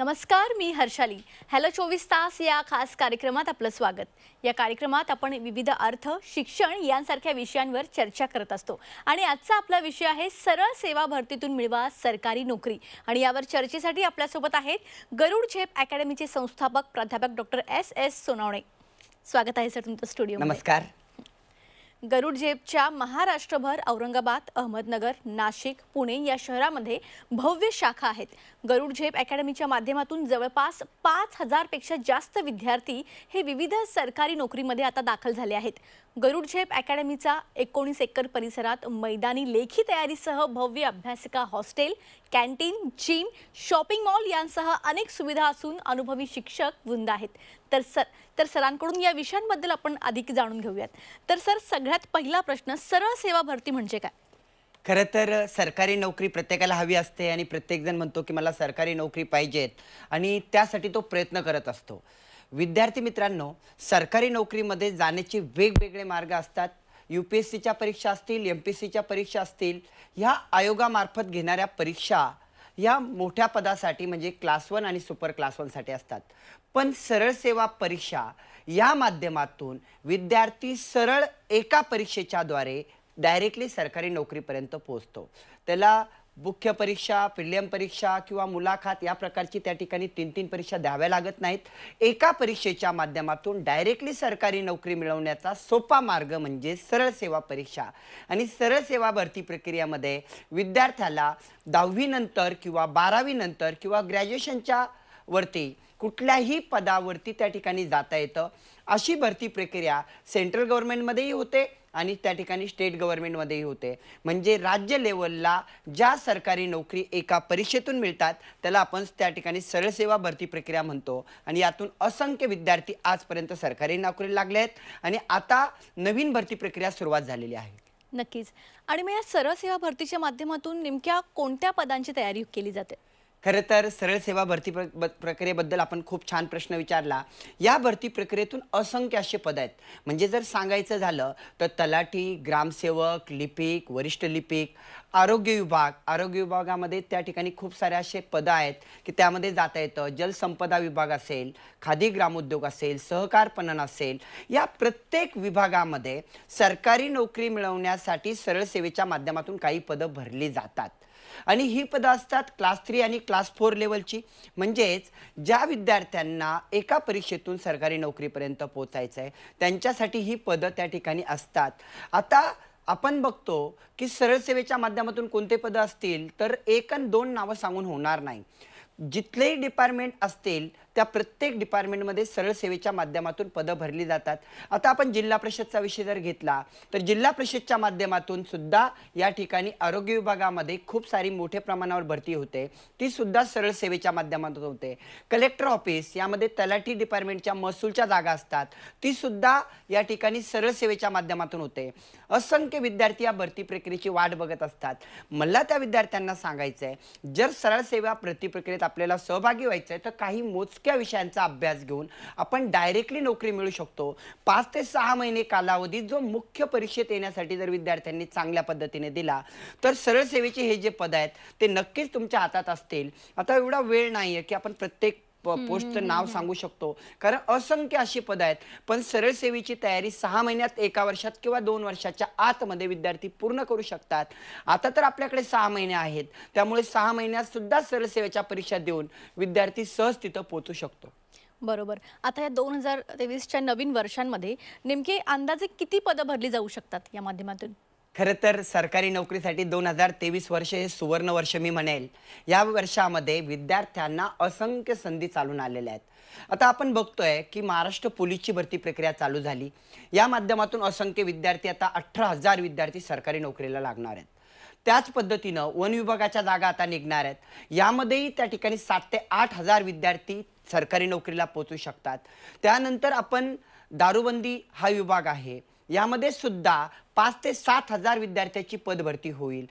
नमस्कार मी हर्षाली हॅलो चोवीस तास या खास कार्यक्रमात आपलं स्वागत या कार्यक्रमात आपण विविध अर्थ शिक्षण यांसारख्या विषयांवर चर्चा करत असतो आणि आजचा आपला विषय आहे सरळ सेवा भरतीतून मिळवा सरकारी नोकरी आणि यावर चर्चेसाठी आपल्यासोबत आहेत गरुड झेप अकॅडमीचे संस्थापक प्राध्यापक डॉक्टर एस एस सोनावणे स्वागत आहे सर तुमचं स्टुडिओ नमस्कार गरुडझेबच्या महाराष्ट्रभर औरंगाबाद अहमदनगर नाशिक पुणे या शहरामध्ये भव्य शाखा आहेत गरुड अकॅडमीच्या माध्यमातून जवळपास पाच हजारपेक्षा जास्त विद्यार्थी हे विविध सरकारी नोकरीमध्ये आता दाखल झाले आहेत गरुडझेप अकॅडमीचा एकोणीस एकर परिसरात मैदानी लेखी तयारीसह भव्य अभ्यासिका hostel canteen gym shopping mall यांसह अनेक सुविधा असून अनुभवी शिक्षक वृंद आहेत तर सर तर सरांकडून या विषयांबद्दल आपण अधिक जाणून घेऊयात तर सर सगळ्यात पहिला प्रश्न सरळ सेवा भरती म्हणजे काय खरं तर सरकारी नोकरी प्रत्येकाला हवी असते आणि प्रत्येकजण म्हणतो की मला सरकारी नोकरी पाहिजेत आणि त्यासाठी तो प्रयत्न करत असतो विद्यार्थी मित्रांनो सरकारी नोकरीमध्ये जाण्याचे वेगवेगळे मार्ग असतात यू पी एस सीच्या परीक्षा असतील एम पी एस सीच्या परीक्षा असतील ह्या आयोगामार्फत घेणाऱ्या परीक्षा ह्या मोठ्या पदासाठी म्हणजे क्लास वन आणि सुपर क्लास वनसाठी असतात पण सरळ सेवा परीक्षा या माध्यमातून विद्यार्थी सरळ एका परीक्षेच्याद्वारे डायरेक्टली सरकारी नोकरीपर्यंत पोहोचतो त्याला मुख्य परीक्षा प्रिलियम परीक्षा किंवा मुलाखत या प्रकारची त्या ठिकाणी तीन तीन परीक्षा द्याव्या लागत नाहीत एका परीक्षेच्या माध्यमातून डायरेक्टली सरकारी नोकरी मिळवण्याचा सोपा मार्ग म्हणजे सरळ सेवा परीक्षा आणि सरळ सेवा भरती प्रक्रियेमध्ये विद्यार्थ्याला दहावीनंतर किंवा बारावीनंतर किंवा ग्रॅज्युएशनच्या वरती कुठल्याही पदावरती त्या ठिकाणी जाता येतं अशी भरती प्रक्रिया सेंट्रल गव्हर्नमेंटमध्येही होते आणि त्या ठिकाणी स्टेट गव्हर्नमेंटमध्येही होते म्हणजे राज्य लेवलला ज्या सरकारी नोकरी एका परीक्षेतून मिळतात त्याला आपण त्या ठिकाणी सरळ सेवा भरती प्रक्रिया म्हणतो आणि यातून असंख्य विद्यार्थी आजपर्यंत सरकारी नोकरी लागले आहेत आणि आता नवीन भरती प्रक्रिया सुरुवात झालेली आहे नक्कीच आणि मग या सरळ सेवा भरतीच्या माध्यमातून नेमक्या कोणत्या पदांची तयारी केली जाते खरं तर सरळ सेवा भरती प्र प्रक्रियेबद्दल आपण खूप छान प्रश्न विचारला या भरती प्रक्रियेतून असंख्य असे पद आहेत म्हणजे जर सांगायचं झालं तर तलाठी ग्रामसेवक लिपिक वरिष्ठ लिपिक आरोग्य विभाग आरोग्य विभागामध्ये त्या ठिकाणी खूप सारे असे पदं आहेत की त्यामध्ये जाता येतं जलसंपदा विभाग असेल खादी ग्रामोद्योग असेल सहकार पणन असेल या प्रत्येक विभागामध्ये सरकारी नोकरी मिळवण्यासाठी सरळ सेवेच्या माध्यमातून काही पदं भरली जातात आणि ही पदं असतात क्लास थ्री आणि क्लास फोर लेवलची म्हणजेच ज्या विद्यार्थ्यांना एका परीक्षेतून सरकारी नोकरीपर्यंत पोचायचं आहे त्यांच्यासाठी ही पदं त्या ठिकाणी असतात आता आपण बघतो की सरळ सेवेच्या माध्यमातून कोणते पदं असतील तर एक आणि दोन नावं सांगून होणार नाही जिथलेही डिपार्टमेंट असतील त्या प्रत्येक डिपार्टमेंटमध्ये सरळ सेवेच्या माध्यमातून पदं भरली जातात आता आपण जिल्हा परिषदचा विषय जर घेतला तर जिल्हा परिषदच्या माध्यमातून सुद्धा या ठिकाणी आरोग्य विभागामध्ये खूप सारी मोठ्या प्रमाणावर भरती होते ती सुद्धा सरळ सेवेच्या माध्यमातून होते कलेक्टर ऑफिस यामध्ये तलाठी डिपार्टमेंटच्या महसूलच्या जागा असतात ती सुद्धा या ठिकाणी सरळ सेवेच्या माध्यमातून होते असंख्य विद्यार्थी या भरती प्रक्रियेची वाट बघत असतात मला त्या विद्यार्थ्यांना सांगायचं आहे जर सरळ सेवा भरती प्रक्रियेत आपल्याला सहभागी व्हायचं आहे तर काही मोजके इतक्या विषयांचा अभ्यास घेऊन आपण डायरेक्टली नोकरी मिळू शकतो पाच ते सहा महिने कालावधीत जो मुख्य परीक्षेत येण्यासाठी जर विद्यार्थ्यांनी चांगल्या पद्धतीने दिला तर सरळ सेवेचे हे जे पद आहेत ते नक्कीच तुमच्या हातात असतील आता एवढा वेळ नाही की आपण प्रत्येक पोस्ट नाव सांगू शकतो कारण असंख्य अशी पद आहेत पण सरळ सेवेची तयारी सहा महिन्यात एका वर्षात किंवा दोन वर्षाच्या आतमध्ये विद्यार्थी पूर्ण करू शकतात आता तर आपल्याकडे सहा महिने आहेत त्यामुळे सहा महिन्यात सुद्धा सरळ सेवेच्या परीक्षा देऊन विद्यार्थी सहज तिथं पोहोचू शकतो बरोबर आता या दोन हजार तेवीसच्या नवीन वर्षांमध्ये नेमके अंदाजे किती पद भरली जाऊ शकतात या माध्यमातून खरं तर सरकारी नोकरीसाठी दोन हजार तेवीस वर्ष हे सुवर्ण वर्ष मी म्हणेल या वर्षामध्ये विद्यार्थ्यांना असंख्य संधी चालून आलेल्या आहेत आता आपण बघतोय की महाराष्ट्र पोलीसची भरती प्रक्रिया चालू झाली या माध्यमातून असंख्य विद्यार्थी आता अठरा हजार विद्यार्थी सरकारी नोकरीला लागणार आहेत त्याच पद्धतीनं वन विभागाच्या जागा आता निघणार आहेत यामध्येही त्या ठिकाणी सात ते आठ हजार विद्यार्थी सरकारी नोकरीला पोचू शकतात त्यानंतर आपण दारूबंदी हा विभाग आहे यामध्ये सुद्धा पाच ते सात हजार विद्यार्थ्याची पदभरती होईल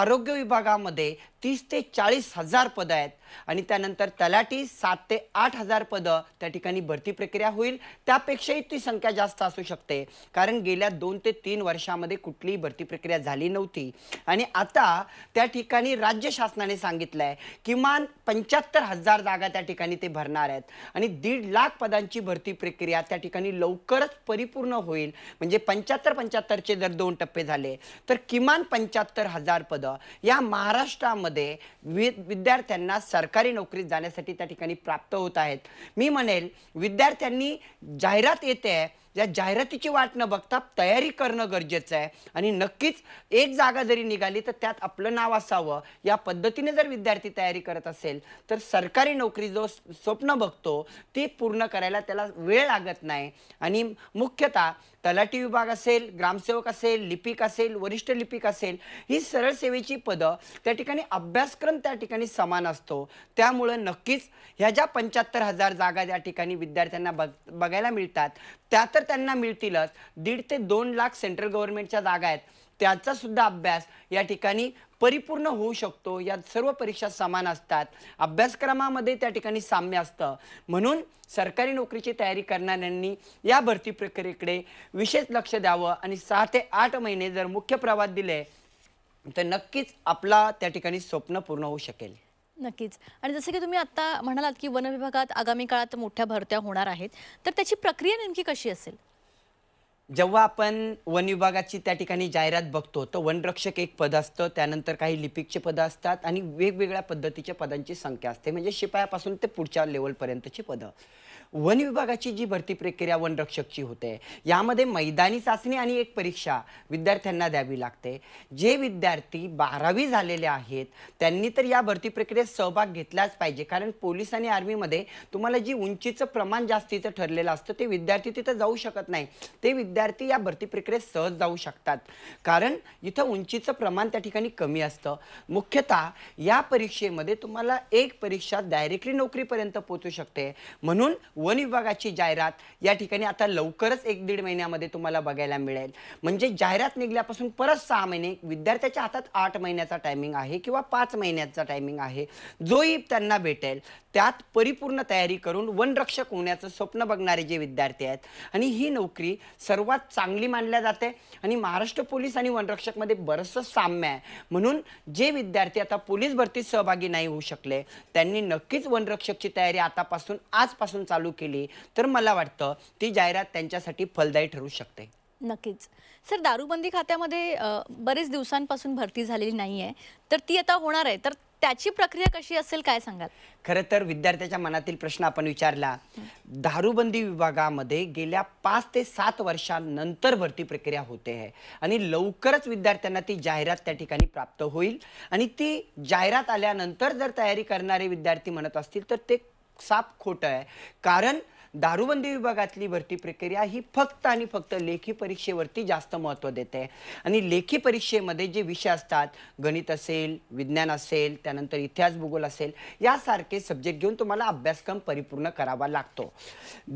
आरोग्य विभागामध्ये तीस ते चाळीस हजार पद आहेत आणि त्यानंतर तलाठी सात ते आठ हजार पद त्या ठिकाणी भरती प्रक्रिया होईल त्यापेक्षाही ती संख्या जास्त असू शकते कारण गेल्या दोन ते तीन वर्षामध्ये कुठलीही भरती प्रक्रिया झाली नव्हती आणि आता त्या ठिकाणी राज्य शासनाने सांगितलंय किमान पंच्याहत्तर हजार जागा त्या ठिकाणी ते भरणार आहेत आणि दीड लाख पदांची भरती प्रक्रिया त्या ठिकाणी लवकरच परिपूर्ण होईल म्हणजे पंच्याहत्तर पंच्याहत्तरचे जर दोन टप्पे झाले तर किमान पंच्याहत्तर हजार पदं या महाराष्ट्रामध्ये वि विद्यार्थ्यांना सरकारी नोकरीत जाण्यासाठी त्या ठिकाणी प्राप्त होत आहेत मी म्हणेल विद्यार्थ्यांनी जाहिरात येते या जाहिरातीची वाट न बघता तयारी करणं गरजेचं आहे आणि नक्कीच एक जागा जरी निघाली तर त्यात आपलं नाव असावं या पद्धतीने जर विद्यार्थी तयारी करत असेल तर सरकारी नोकरी जो स्वप्न बघतो ती पूर्ण करायला त्याला वेळ लागत नाही आणि मुख्यतः तलाठी विभाग असेल ग्रामसेवक असेल लिपिक असेल वरिष्ठ लिपिक असेल ही सरळ सेवेची पदं त्या ठिकाणी अभ्यासक्रम त्या ठिकाणी समान असतो त्यामुळं नक्कीच ह्या ज्या पंच्याहत्तर हजार जागा त्या ठिकाणी विद्यार्थ्यांना बघ बघायला मिळतात त्या त्यांना मिळतीलच दीड ते दोन लाख सेंट्रल गव्हर्नमेंटच्या जागा आहेत त्याचा सुद्धा अभ्यास या ठिकाणी परिपूर्ण होऊ शकतो या सर्व परीक्षा समान असतात अभ्यासक्रमामध्ये त्या ठिकाणी साम्य असतं म्हणून सरकारी नोकरीची तयारी करणाऱ्यांनी या भरती प्रक्रियेकडे विशेष लक्ष द्यावं आणि सहा ते आठ महिने जर मुख्य प्रवास दिले तर नक्कीच आपला त्या ठिकाणी स्वप्न पूर्ण होऊ शकेल नक्कीच आणि जसं की तुम्ही आता म्हणालात की वन विभागात आगामी काळात मोठ्या भरत्या होणार आहेत तर त्याची प्रक्रिया नेमकी कशी असेल जेव्हा आपण वन विभागाची त्या ठिकाणी जाहिरात बघतो तर वनरक्षक एक पद असतं त्यानंतर काही लिपिकचे पदं असतात आणि वेगवेगळ्या पद्धतीच्या पदांची संख्या असते म्हणजे शिपायापासून ते पुढच्या लेवलपर्यंतची पदं वन विभागाची जी भरती प्रक्रिया वनरक्षकची होते यामध्ये मैदानी चाचणी आणि एक परीक्षा विद्यार्थ्यांना द्यावी लागते जे विद्यार्थी बारावी झालेले आहेत त्यांनी तर या भरती प्रक्रियेत सहभाग घेतलाच पाहिजे कारण पोलीस आणि आर्मीमध्ये तुम्हाला जी उंचीचं प्रमाण जास्तीचं ठरलेलं असतं ते विद्यार्थी तिथं जाऊ शकत नाही ते विद्यार्थी या भरती प्रक्रियेत सहज जाऊ शकतात कारण इथं उंचीचं प्रमाण त्या ठिकाणी कमी असतं मुख्यतः या परीक्षेमध्ये तुम्हाला एक परीक्षा डायरेक्टली नोकरीपर्यंत पोचू शकते म्हणून वन विभागाची जाहिरात या ठिकाणी आता लवकरच एक दीड महिन्यामध्ये तुम्हाला बघायला मिळेल म्हणजे जाहिरात निघल्यापासून परत सहा महिने विद्यार्थ्याच्या हातात आठ महिन्याचा टायमिंग आहे किंवा पाच महिन्याचा टायमिंग आहे जोही त्यांना भेटेल त्यात परिपूर्ण तयारी करून वनरक्षक होण्याचं स्वप्न बघणारे जे विद्यार्थी आहेत आणि ही नोकरी सर्वात चांगली मानल्या जाते आणि महाराष्ट्र पोलीस आणि वनरक्षकमध्ये बरंचसं साम्य आहे म्हणून जे विद्यार्थी आता पोलीस भरतीत सहभागी नाही होऊ शकले त्यांनी नक्कीच वनरक्षकची तयारी आतापासून आजपासून चालू केली तर मला वाटतं ती जाहिरात त्यांच्यासाठी फलदायी ठरू शकते नक्कीच सर दारूबंदी खात्यामध्ये बरेच दिवसांपासून भरती झालेली नाही तर ती आता होणार आहे तर त्याची प्रक्रिया कशी असेल काय सांगाल खरं तर विद्यार्थ्याच्या मनातील प्रश्न आपण विचारला दारूबंदी विभागामध्ये गेल्या पाच ते सात वर्षांनंतर भरती प्रक्रिया होते आहे आणि लवकरच विद्यार्थ्यांना ती जाहिरात त्या ठिकाणी प्राप्त होईल आणि ती जाहिरात आल्यानंतर जर तयारी करणारे विद्यार्थी म्हणत असतील तर ते साप खोटं आहे कारण दारूबंदी विभागातली भरती प्रक्रिया ही फक्त आणि फक्त लेखी परीक्षेवरती जास्त महत्त्व देते आणि लेखी परीक्षेमध्ये जे विषय असतात गणित असेल विज्ञान असेल त्यानंतर इतिहास भूगोल असेल यासारखे सब्जेक्ट घेऊन तुम्हाला अभ्यासक्रम परिपूर्ण करावा लागतो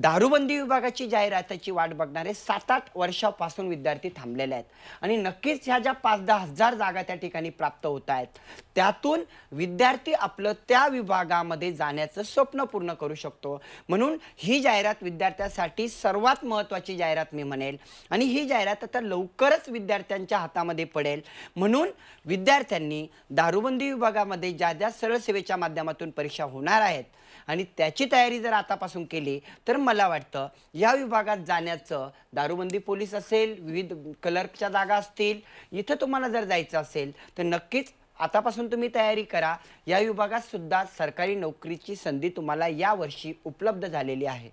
दारूबंदी विभागाची जाहिरातीची वाट बघणारे सात आठ वर्षापासून विद्यार्थी थांबलेले आहेत आणि नक्कीच ह्या ज्या पाच दहा हजार जागा त्या ठिकाणी प्राप्त होत आहेत त्यातून विद्यार्थी आपलं त्या विभागामध्ये जाण्याचं स्वप्न पूर्ण करू शकतो म्हणून ही जाहिरात विद्यार्थ्यासाठी सर्वात महत्त्वाची जाहिरात मी म्हणेल आणि ही जाहिरात आता लवकरच विद्यार्थ्यांच्या हातामध्ये पडेल म्हणून विद्यार्थ्यांनी दारूबंदी विभागामध्ये ज्या ज्या सरळ सेवेच्या माध्यमातून परीक्षा होणार आहेत आणि त्याची तयारी जर आतापासून केली तर मला वाटतं या विभागात जाण्याचं दारूबंदी पोलीस असेल विविध कलर्कच्या जागा असतील इथं तुम्हाला जर जायचं असेल तर नक्कीच आतापासून तुम्ही तयारी करा या विभागात सुद्धा सरकारी नोकरीची संधी तुम्हाला या वर्षी उपलब्ध झालेली आहे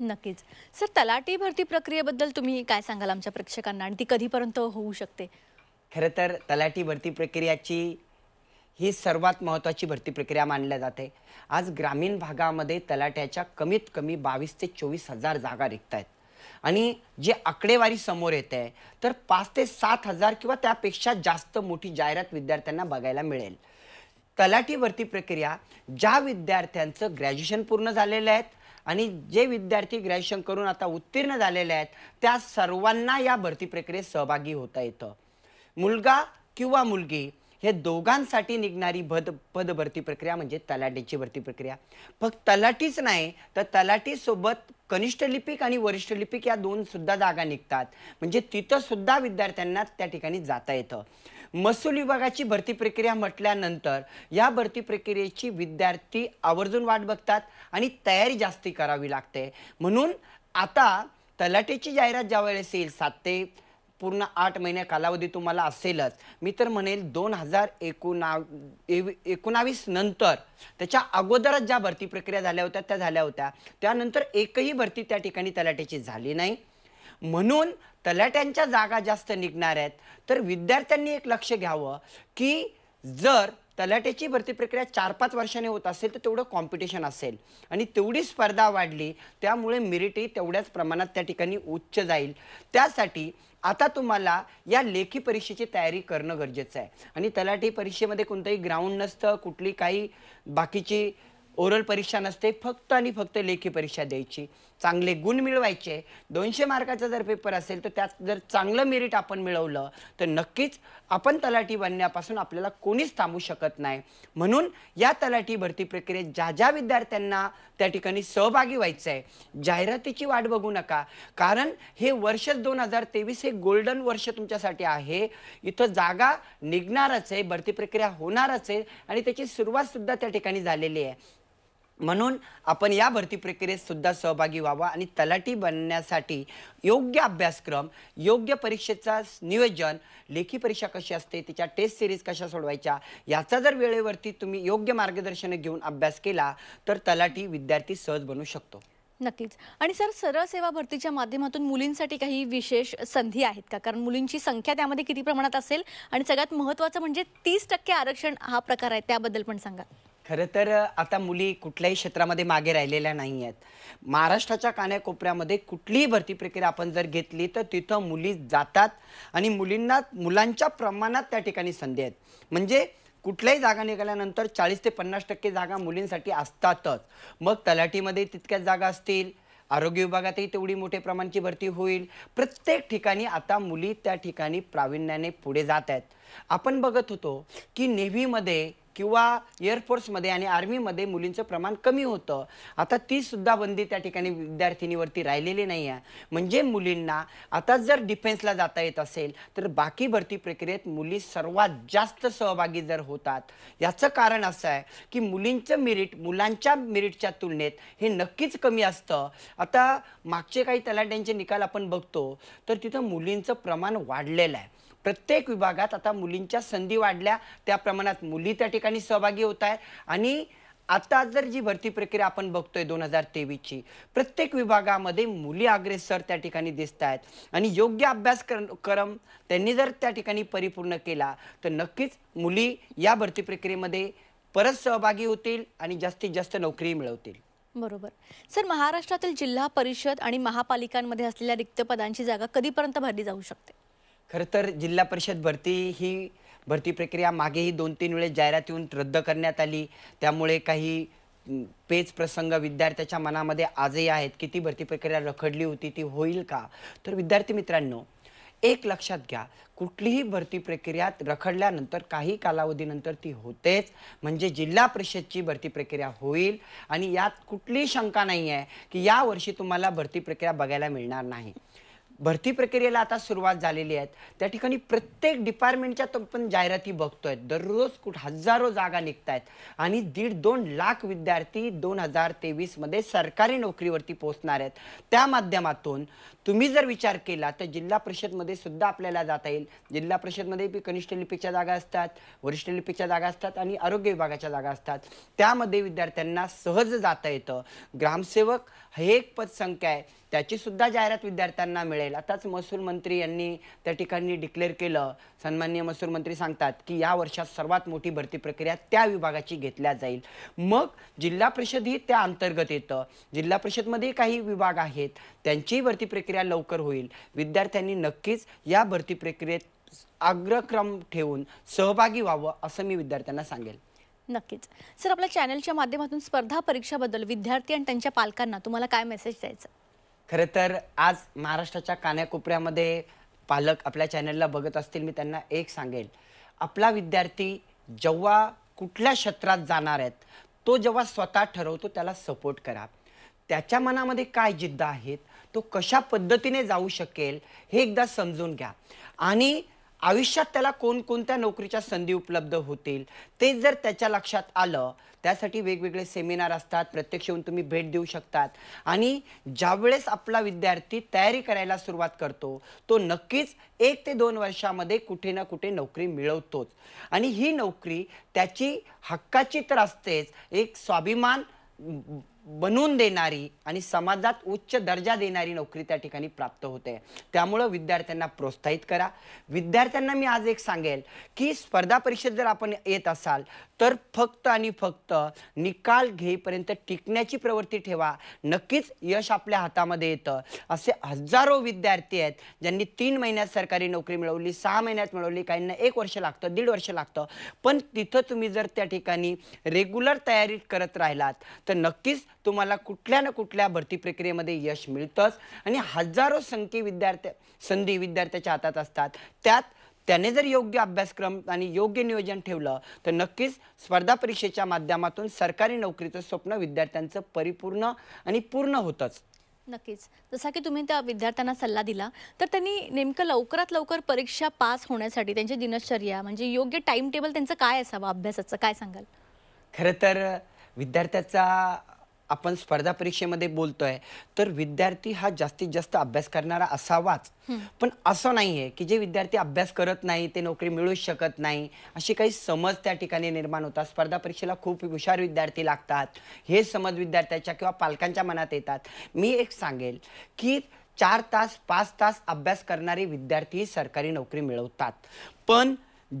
नक्कीच सर तलाठी भरती प्रक्रियेबद्दल तुम्ही काय सांगाल आमच्या प्रेक्षकांना आणि ती कधीपर्यंत होऊ शकते खरं तर तलाठी भरती प्रक्रियाची ही सर्वात महत्त्वाची भरती प्रक्रिया मानल्या जाते आज ग्रामीण भागामध्ये तलाट्याच्या कमीत कमी बावीस ते चोवीस हजार जागा रिक्त आहेत आणि जे आकडेवारी समोर येत आहे तर पाच ते सात हजार किंवा त्यापेक्षा जास्त मोठी जाहिरात विद्यार्थ्यांना बघायला मिळेल तलाठी भरती प्रक्रिया ज्या विद्यार्थ्यांचं ग्रॅज्युएशन पूर्ण झालेलं आहेत आणि जे विद्यार्थी ग्रॅज्युएशन करून आता उत्तीर्ण झालेले आहेत त्या सर्वांना या भरती प्रक्रियेत सहभागी होता येतं मुलगा किंवा मुलगी हे दोघांसाठी निघणारी भद पद भरती प्रक्रिया म्हणजे तलाठीची भरती प्रक्रिया फक्त तलाठीच नाही तर तलाठीसोबत कनिष्ठ लिपिक आणि वरिष्ठ लिपिक या दोन सुद्धा जागा निघतात म्हणजे तिथं सुद्धा विद्यार्थ्यांना त्या ठिकाणी जाता येतं महसूल विभागाची भरती प्रक्रिया म्हटल्यानंतर या भरती प्रक्रियेची विद्यार्थी आवर्जून वाट बघतात आणि तयारी जास्ती करावी लागते म्हणून आता तलाठीची जाहिरात ज्यावेळेस येईल सात ते पूर्ण आठ महिने कालावधी तुम्हाला असेलच मी तर म्हणेल दोन हजार एकोणा एकोणावीस नंतर त्याच्या अगोदरच ज्या भरती प्रक्रिया झाल्या होत्या त्या झाल्या होत्या त्यानंतर एकही भरती त्या ठिकाणी तलाट्याची झाली नाही म्हणून तलाट्यांच्या जागा जास्त निघणार आहेत तर विद्यार्थ्यांनी एक लक्ष घ्यावं की जर तलाट्याची भरती प्रक्रिया चार पाच वर्षाने होत असेल तर तेवढं कॉम्पिटिशन असेल आणि तेवढी स्पर्धा वाढली त्यामुळे मिरिटही तेवढ्याच प्रमाणात त्या ठिकाणी उच्च जाईल त्यासाठी आता तुम्हाला या लेखी परीक्षेची तयारी करणं गरजेचं आहे आणि तलाठी परीक्षेमध्ये कोणतंही ग्राउंड नसतं कुठली काही बाकीची ओरल परीक्षा नसते फक्त आणि फक्त लेखी परीक्षा द्यायची चांगले गुण मिळवायचे दोनशे मार्काचा जर पेपर असेल तर त्यात जर चांगलं मेरिट आपण मिळवलं तर नक्कीच आपण तलाठी बनण्यापासून आपल्याला कोणीच थांबू शकत नाही म्हणून या तलाठी भरती प्रक्रियेत ज्या ज्या विद्यार्थ्यांना त्या ठिकाणी सहभागी व्हायचं आहे जाहिरातीची वाट बघू नका कारण हे वर्ष दोन हजार तेवीस हे गोल्डन वर्ष तुमच्यासाठी आहे इथं जागा निघणारच आहे भरती प्रक्रिया होणारच आहे आणि त्याची सुरुवातसुद्धा त्या ठिकाणी झालेली आहे म्हणून आपण या भरती प्रक्रियेत सुद्धा सहभागी व्हावा आणि तलाठी बनण्यासाठी योग्य अभ्यासक्रम योग्य परीक्षेचा नियोजन लेखी परीक्षा कशी असते तिच्या टेस्ट सिरीज कशा सोडवायच्या याचा जर वेळेवरती तुम्ही योग्य मार्गदर्शन घेऊन अभ्यास केला तर तलाठी विद्यार्थी सहज बनू शकतो नक्कीच आणि सर सरळ सेवा भरतीच्या माध्यमातून मुलींसाठी काही विशेष संधी आहेत का कारण मुलींची संख्या त्यामध्ये किती प्रमाणात असेल आणि सगळ्यात महत्त्वाचं म्हणजे तीस टक्के आरक्षण हा प्रकार आहे त्याबद्दल पण सांगा खरं तर आता मुली कुठल्याही क्षेत्रामध्ये मागे राहिलेल्या नाही आहेत महाराष्ट्राच्या कान्याकोपऱ्यामध्ये कुठलीही भरती प्रक्रिया आपण जर घेतली तर तिथं मुली जातात आणि मुलींना मुलांच्या प्रमाणात त्या ठिकाणी संधी आहेत म्हणजे कुठल्याही जागा निघाल्यानंतर चाळीस ते पन्नास टक्के जागा मुलींसाठी असतातच मग तलाठीमध्ये तितक्याच जागा असतील आरोग्य विभागातही तेवढी मोठ्या प्रमाणाची भरती होईल प्रत्येक ठिकाणी आता मुली त्या ठिकाणी प्राविण्याने पुढे जात आहेत आपण बघत होतो की नेव्हीमध्ये किंवा एअरफोर्समध्ये आणि आर्मीमध्ये मुलींचं प्रमाण कमी होतं आता तीसुद्धा बंदी त्या ठिकाणी विद्यार्थिनीवरती राहिलेली नाही आहे म्हणजे मुलींना आता जर डिफेन्सला जाता येत असेल तर बाकी भरती प्रक्रियेत मुली सर्वात जास्त सहभागी जर होतात याचं कारण असं आहे की मुलींचं मेरिट मुलांच्या मेरिटच्या तुलनेत हे नक्कीच कमी असतं आता मागचे काही तलाट्यांचे निकाल आपण बघतो तर तिथं मुलींचं प्रमाण वाढलेलं आहे प्रत्येक विभागात आता मुलींच्या संधी वाढल्या त्या प्रमाणात मुली त्या ठिकाणी सहभागी होत आहेत आणि आता जर जी भरती प्रक्रिया आपण बघतोय दोन हजार तेवीसची प्रत्येक विभागामध्ये मुली अग्रेसर त्या ठिकाणी दिसत आहेत आणि योग्य अभ्यास कर क्रम त्यांनी जर त्या ठिकाणी परिपूर्ण केला तर नक्कीच मुली या भरती प्रक्रियेमध्ये परत सहभागी होतील आणि जास्तीत जास्त नोकरी मिळवतील बरोबर सर महाराष्ट्रातील जिल्हा परिषद आणि महापालिकांमध्ये असलेल्या रिक्त पदांची जागा कधीपर्यंत भरली जाऊ शकते खरं तर जिल्हा परिषद भरती ही भरती प्रक्रिया मागेही दोन तीन वेळेस जाहिरात येऊन रद्द करण्यात आली त्यामुळे काही पेच प्रसंग विद्यार्थ्याच्या मनामध्ये आजही आहेत की ती भरती प्रक्रिया रखडली होती ती होईल का तर विद्यार्थी मित्रांनो एक लक्षात घ्या कुठलीही भरती प्रक्रिया रखडल्यानंतर काही कालावधीनंतर ती होतेच म्हणजे जिल्हा परिषदची भरती प्रक्रिया होईल आणि यात कुठलीही शंका नाही आहे की यावर्षी तुम्हाला भरती प्रक्रिया बघायला मिळणार नाही भरती प्रक्रियेला आता सुरुवात झालेली आहे त्या ठिकाणी प्रत्येक डिपार्टमेंटच्या पण जाहिराती बघतोय दररोज कुठ हजारो जागा निघत आहेत आणि दीड दोन लाख विद्यार्थी दोन हजार तेवीसमध्ये सरकारी नोकरीवरती पोहोचणार आहेत त्या माध्यमातून तुम्ही जर विचार केला तर जिल्हा परिषदमध्ये सुद्धा आपल्याला जाता येईल जिल्हा परिषदमध्ये बी कनिष्ठ लिपीच्या जागा असतात वरिष्ठ लिपीच्या जागा असतात आणि आरोग्य विभागाच्या जागा असतात त्यामध्ये विद्यार्थ्यांना सहज जाता येतं ग्रामसेवक हे एक पदसंख्या आहे त्याची सुद्धा जाहिरात विद्यार्थ्यांना मिळेल आताच महसूल मंत्री यांनी त्या ठिकाणी डिक्लेअर केलं सन्मान्य महसूल मंत्री सांगतात की या वर्षात सर्वात मोठी भरती प्रक्रिया त्या विभागाची घेतल्या जाईल मग जिल्हा परिषद ही त्या अंतर्गत येतं जिल्हा परिषदमध्ये काही विभाग आहेत त्यांचीही भरती प्रक्रिया लवकर होईल विद्यार्थ्यांनी नक्कीच या भरती प्रक्रियेत अग्रक्रम ठेवून सहभागी व्हावं असं मी विद्यार्थ्यांना सांगेल नक्कीच सर आपल्या चॅनलच्या माध्यमातून स्पर्धा परीक्षाबद्दल विद्यार्थी आणि त्यांच्या पालकांना तुम्हाला काय मेसेज द्यायचा खरं तर आज महाराष्ट्राच्या कान्याकोपऱ्यामध्ये पालक आपल्या चॅनलला बघत असतील मी त्यांना एक सांगेल आपला विद्यार्थी जेव्हा कुठल्या क्षेत्रात जाणार आहेत तो जेव्हा स्वतः ठरवतो त्याला सपोर्ट करा त्याच्या मनामध्ये काय जिद्द आहेत तो कशा पद्धतीने जाऊ शकेल हे एकदा समजून घ्या आणि आयुष्यात त्याला कोणकोणत्या नोकरीच्या संधी उपलब्ध होतील ते जर त्याच्या लक्षात आलं त्यासाठी वेगवेगळे सेमिनार असतात प्रत्यक्ष येऊन तुम्ही भेट देऊ शकतात आणि ज्यावेळेस आपला विद्यार्थी तयारी करायला सुरुवात करतो तो नक्कीच एक ते दोन वर्षामध्ये कुठे ना कुठे नोकरी मिळवतोच आणि ही नोकरी त्याची हक्काची तर असतेच एक स्वाभिमान बनून देणारी आणि समाजात उच्च दर्जा देणारी नोकरी त्या ठिकाणी प्राप्त होते त्यामुळं विद्यार्थ्यांना प्रोत्साहित करा विद्यार्थ्यांना मी आज एक सांगेल की स्पर्धा परीक्षेत जर आपण येत असाल तर फक्त आणि फक्त निकाल घेईपर्यंत टिकण्याची प्रवृत्ती ठेवा नक्कीच यश आपल्या हातामध्ये येतं असे हजारो विद्यार्थी आहेत ज्यांनी तीन महिन्यात सरकारी नोकरी मिळवली सहा महिन्यात मिळवली काहींना एक वर्ष लागतं दीड वर्ष लागतं पण तिथं तुम्ही जर त्या ठिकाणी रेग्युलर तयारी करत राहिलात तर नक्कीच तुम्हाला कुठल्या ना कुठल्या भरती प्रक्रियेमध्ये यश मिळतंच आणि हजारो संख्ये विद्यार्थ्या संधी विद्यार्थ्याच्या हातात असतात त्यात त्याने जर योग्य अभ्यासक्रम आणि योग्य नियोजन ठेवलं तर नक्कीच स्पर्धा परीक्षेच्या माध्यमातून सरकारी नोकरीचं स्वप्न विद्यार्थ्यांचं परिपूर्ण आणि पूर्ण होतंच नक्कीच जसा की तुम्ही त्या विद्यार्थ्यांना सल्ला दिला तर त्यांनी नेमकं लवकरात लवकर परीक्षा पास होण्यासाठी त्यांची दिनचर्या म्हणजे योग्य टाइम टेबल त्यांचं काय असावं अभ्यासाचं काय सांगाल खरं तर विद्यार्थ्याचा आपण स्पर्धा परीक्षेमध्ये बोलतोय तर विद्यार्थी हा जास्तीत जास्त अभ्यास करणारा असावाच पण असं नाही आहे की जे विद्यार्थी अभ्यास करत नाही ते नोकरी मिळू शकत नाही अशी काही समज त्या ठिकाणी निर्माण होतात स्पर्धा परीक्षेला खूप हुशार विद्यार्थी लागतात हे समज विद्यार्थ्याच्या किंवा पालकांच्या मनात येतात मी एक सांगेल की चार तास पाच तास अभ्यास करणारे विद्यार्थी सरकारी नोकरी मिळवतात पण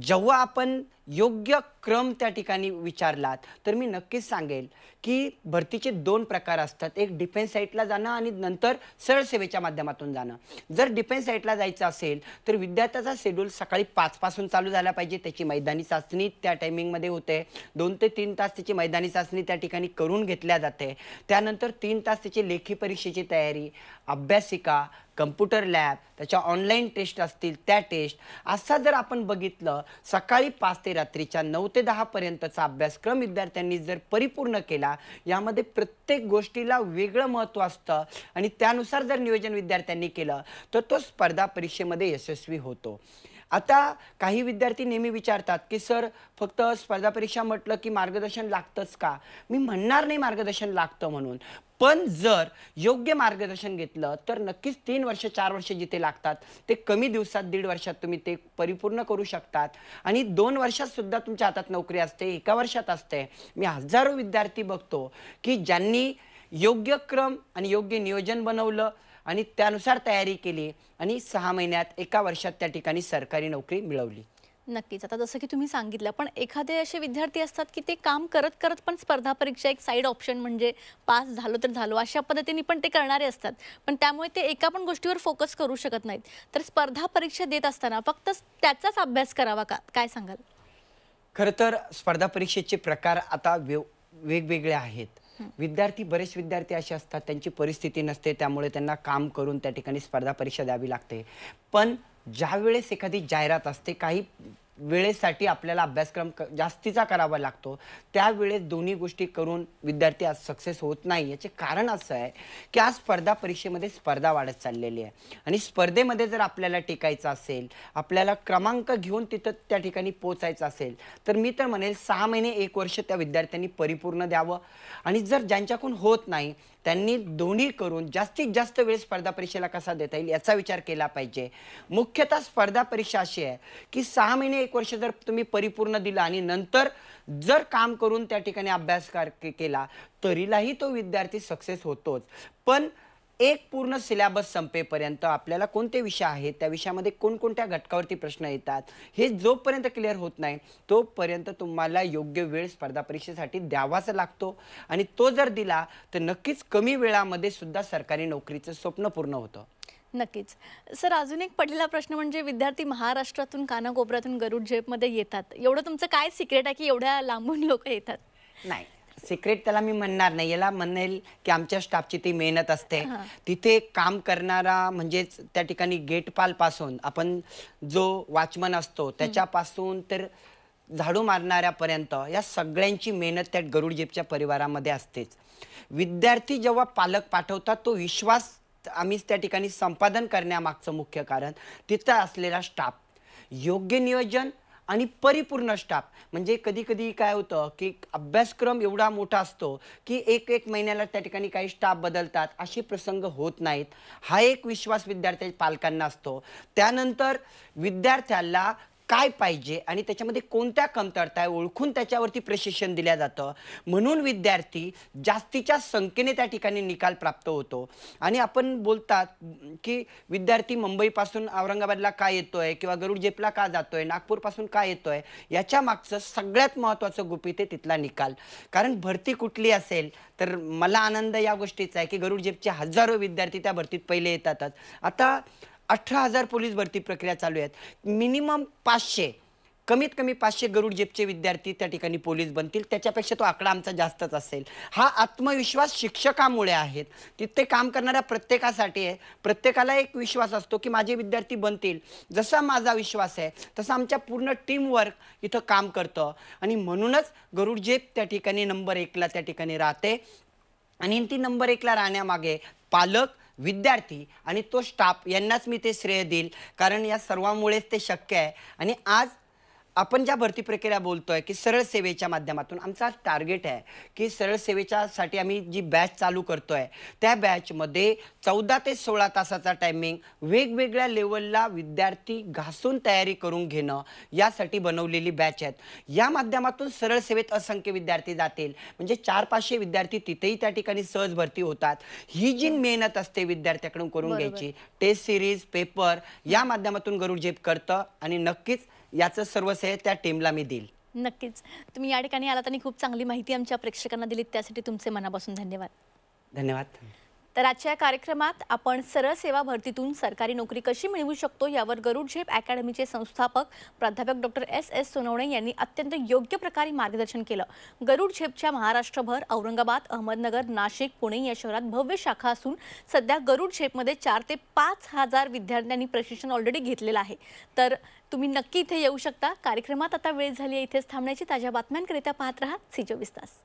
जेव्हा आपण योग्य क्रम त्या ठिकाणी विचारलात तर मी नक्कीच सांगेल की भरतीचे दोन प्रकार असतात एक डिफेन्स साईटला जाणं आणि नंतर सरळसेवेच्या माध्यमातून जाणं जर डिफेन्स साईटला जायचं असेल तर विद्यार्थ्याचा शेड्यूल सकाळी पाचपासून चालू झाला पाहिजे त्याची मैदानी चाचणी त्या टायमिंगमध्ये होते दोन ते तीन तास त्याची मैदानी चाचणी त्या ठिकाणी करून घेतल्या जाते त्यानंतर तीन तास त्याची लेखी परीक्षेची तयारी अभ्यासिका कम्प्युटर लॅब त्याच्या ऑनलाईन टेस्ट असतील त्या टेस्ट असा जर आपण बघितलं सकाळी पाच ते रात्रीच्या नऊ ते दहापर्यंतचा अभ्यासक्रम विद्यार्थ्यांनी जर परिपूर्ण केला यामध्ये प्रत्येक गोष्टीला वेगळं महत्त्व असतं आणि त्यानुसार जर नियोजन विद्यार्थ्यांनी केलं तर तो स्पर्धा परीक्षेमध्ये यशस्वी होतो आता काही विद्यार्थी नेहमी विचारतात की सर फक्त स्पर्धा परीक्षा म्हटलं की मार्गदर्शन लागतंच का मी म्हणणार नाही मार्गदर्शन लागतं म्हणून पण जर योग्य मार्गदर्शन घेतलं तर नक्कीच तीन वर्ष चार वर्ष जिथे लागतात ते कमी दिवसात दीड वर्षात तुम्ही ते परिपूर्ण करू शकतात आणि दोन वर्षात सुद्धा तुमच्या हातात नोकरी असते एका वर्षात असते मी हजारो विद्यार्थी बघतो की ज्यांनी योग्य क्रम आणि योग्य नियोजन बनवलं आणि त्यानुसार तयारी केली आणि सहा महिन्यात एका वर्षात त्या ठिकाणी सरकारी नोकरी मिळवली नक्कीच आता जसं की तुम्ही सांगितलं पण एखादे असे विद्यार्थी असतात की ते काम करत करत पण स्पर्धा परीक्षा एक साईड ऑप्शन म्हणजे पास झालो तर झालो अशा पद्धतीने पण ते करणारे असतात पण त्यामुळे ते एका पण गोष्टीवर फोकस करू शकत नाहीत तर स्पर्धा परीक्षा देत असताना फक्त त्याचाच अभ्यास करावा का काय सांगाल खरं तर स्पर्धा परीक्षेचे प्रकार आता वेगवेगळे आहेत विद्यार्थी बरेच विद्यार्थी असे असतात त्यांची परिस्थिती नसते त्यामुळे त्यांना काम करून त्या ठिकाणी स्पर्धा परीक्षा द्यावी लागते पण ज्यावेळेस एखादी जाहिरात असते काही वेळेसाठी आपल्याला अभ्यासक्रम क जास्तीचा करावा लागतो त्यावेळेस दोन्ही गोष्टी करून विद्यार्थी आज सक्सेस होत नाही याचे कारण असं आहे की आज स्पर्धा परीक्षेमध्ये स्पर्धा वाढत चाललेली आहे आणि स्पर्धेमध्ये जर आपल्याला टिकायचं असेल आपल्याला क्रमांक घेऊन तिथं त्या ठिकाणी पोचायचं असेल तर मी तर म्हणेल सहा महिने एक वर्ष त्या विद्यार्थ्यांनी परिपूर्ण द्यावं आणि जर ज्यांच्याकडून होत नाही त्यांनी दोन्ही करून जास्तीत जास्त वेळ स्पर्धा परीक्षेला कसा देता येईल याचा विचार केला पाहिजे मुख्यतः स्पर्धा परीक्षा अशी आहे की सहा महिने एक वर्ष जर तुम्ही परिपूर्ण दिला आणि नंतर जर काम करून त्या ठिकाणी अभ्यास केला तरीलाही तो विद्यार्थी सक्सेस होतोच पण एक पूर्ण सिलेबस संपेपर्यंत आपल्याला कोणते विषय आहेत त्या विषयामध्ये कोणकोणत्या घटकावरती प्रश्न येतात हे जोपर्यंत क्लिअर होत नाही तोपर्यंत तुम्हाला योग्य वेळ स्पर्धा परीक्षेसाठी द्यावाच लागतो आणि तो जर दिला तर नक्कीच कमी वेळामध्ये सुद्धा सरकारी नोकरीचं स्वप्न पूर्ण होतं नक्कीच सर अजून एक पडलेला प्रश्न म्हणजे विद्यार्थी महाराष्ट्रातून कानाकोपऱ्यातून गरुड झेपमध्ये येतात एवढं तुमचं काय सिक्रेट आहे की एवढ्या लांबून लोक येतात नाही सिक्रेट त्याला मी म्हणणार नाही याला म्हणेल की आमच्या स्टाफची ती मेहनत असते तिथे काम करणारा म्हणजेच त्या ठिकाणी गेटपाल पासून आपण जो वॉचमन असतो त्याच्यापासून तर झाडू मारणाऱ्यापर्यंत या सगळ्यांची मेहनत त्या गरुड परिवारामध्ये असतेच विद्यार्थी जेव्हा पालक पाठवतात तो विश्वास आम्हीच त्या ठिकाणी संपादन करण्यामागचं मुख्य कारण तिथं असलेला स्टाफ योग्य नियोजन आणि परिपूर्ण स्टाफ म्हणजे कधी कधी काय होतं की अभ्यासक्रम एवढा मोठा असतो की एक एक महिन्याला त्या ठिकाणी काही स्टाफ बदलतात असे प्रसंग होत नाहीत हा एक विश्वास विद्यार्थ्यांच्या पालकांना असतो त्यानंतर विद्यार्थ्याला काय पाहिजे आणि त्याच्यामध्ये कोणत्या कमतरता आहे ओळखून त्याच्यावरती प्रशिक्षण दिल्या जातं म्हणून विद्यार्थी जास्तीच्या संख्येने त्या ठिकाणी निकाल प्राप्त होतो आणि आपण बोलतात की विद्यार्थी मुंबईपासून औरंगाबादला का येतो आहे किंवा गरुड जेपला का जातो आहे नागपूरपासून का येतो आहे याच्या मागचं सगळ्यात महत्त्वाचं गुपित आहे तिथला निकाल कारण भरती कुठली असेल तर मला आनंद या गोष्टीचा आहे की गरुड जेपचे हजारो विद्यार्थी त्या भरतीत पहिले येतातच आता अठरा हजार पोलीस भरती प्रक्रिया चालू आहेत मिनिमम पाचशे कमीत कमी पाचशे गरुड जेपचे विद्यार्थी त्या ठिकाणी पोलीस बनतील त्याच्यापेक्षा तो आकडा आमचा जास्तच असेल हा आत्मविश्वास शिक्षकामुळे आहेत तिथे काम करणाऱ्या प्रत्येकासाठी आहे प्रत्येकाला एक विश्वास असतो की माझे विद्यार्थी बनतील जसा माझा विश्वास आहे तसं आमच्या पूर्ण टीमवर्क इथं काम करतं आणि म्हणूनच गरुड जेप त्या ठिकाणी नंबर एकला त्या ठिकाणी राहते आणि ती नंबर एकला राहण्यामागे पालक विद्यार्थी आणि तो स्टाफ यांनाच मी ते श्रेय देईल कारण या सर्वांमुळेच ते शक्य आहे आणि आज आपण ज्या भरती प्रक्रिया बोलतोय की सरळ सेवेच्या माध्यमातून आमचा टार्गेट आहे की सरळ सेवेच्यासाठी आम्ही जी बॅच चालू करतोय त्या बॅचमध्ये चौदा ते सोळा तासाचा टायमिंग वेगवेगळ्या लेवलला विद्यार्थी घासून तयारी करून घेणं यासाठी बनवलेली बॅच आहेत या माध्यमातून सरळ सेवेत असंख्य विद्यार्थी जातील म्हणजे चार पाचशे विद्यार्थी तिथेही त्या ठिकाणी सहज भरती होतात ही जी मेहनत असते विद्यार्थ्याकडून करून घ्यायची टेस्ट सिरीज पेपर या माध्यमातून गरुड जेप करतं आणि नक्कीच याचं सर्व त्या टीमला मी देईल नक्कीच तुम्ही या ठिकाणी आलात आणि खूप चांगली माहिती आमच्या प्रेक्षकांना दिली त्यासाठी तुमचे मनापासून धन्यवाद धन्यवाद तर आजच्या या कार्यक्रमात आपण सरळ सेवा भरतीतून सरकारी नोकरी कशी मिळवू शकतो यावर गरुड झेप अकॅडमीचे संस्थापक प्राध्यापक डॉक्टर एस एस सोनवणे यांनी अत्यंत योग्य प्रकारे मार्गदर्शन केलं गरुड झेपच्या महाराष्ट्रभर औरंगाबाद अहमदनगर नाशिक पुणे या शहरात भव्य शाखा असून सध्या गरुड झेपमध्ये चार ते पाच हजार विद्यार्थ्यांनी प्रशिक्षण ऑलरेडी घेतलेलं आहे तर तुम्ही नक्की इथे येऊ शकता कार्यक्रमात आता वेळ झाली आहे इथेच थांबण्याची ताज्या बातम्यांकरिता पाहत राहा चोवीस तास